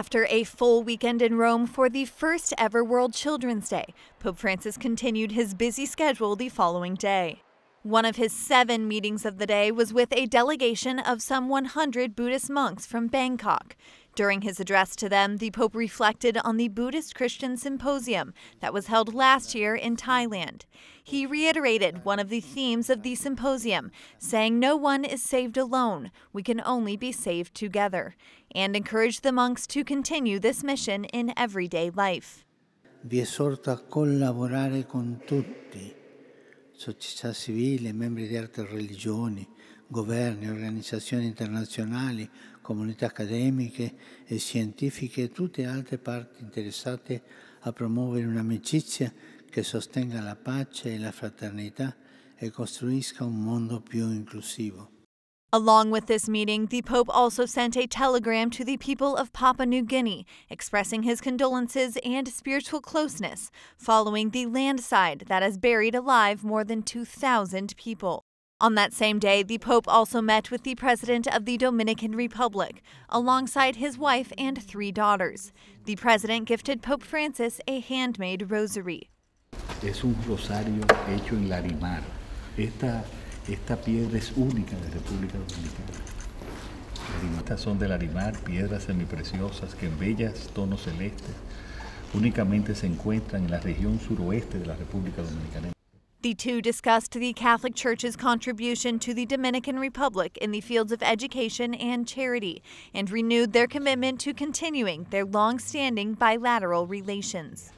After a full weekend in Rome for the first ever World Children's Day, Pope Francis continued his busy schedule the following day. One of his seven meetings of the day was with a delegation of some 100 Buddhist monks from Bangkok. During his address to them, the Pope reflected on the Buddhist Christian Symposium that was held last year in Thailand. He reiterated one of the themes of the symposium, saying no one is saved alone, we can only be saved together, and encouraged the monks to continue this mission in everyday life. Vi esorto a collaborare con tutti società civile, membri di altre religioni, governi, organizzazioni internazionali, comunità accademiche e scientifiche e tutte altre parti interessate a promuovere un'amicizia che sostenga la pace e la fraternità e costruisca un mondo più inclusivo. Along with this meeting, the Pope also sent a telegram to the people of Papua New Guinea expressing his condolences and spiritual closeness following the landslide that has buried alive more than 2,000 people. On that same day, the Pope also met with the President of the Dominican Republic alongside his wife and three daughters. The President gifted Pope Francis a handmade rosary. Es un rosario hecho en Larimar. Esta Esta piedra es única en la República Dominicana. Estas son del Arimar, piedras semipreciosas que en bellas tonos celestes únicamente se encuentran en la región suroeste de la República Dominicana. The two discussed the Catholic Church's contribution to the Dominican Republic in the fields of education and charity and renewed their commitment to continuing their long-standing bilateral relations.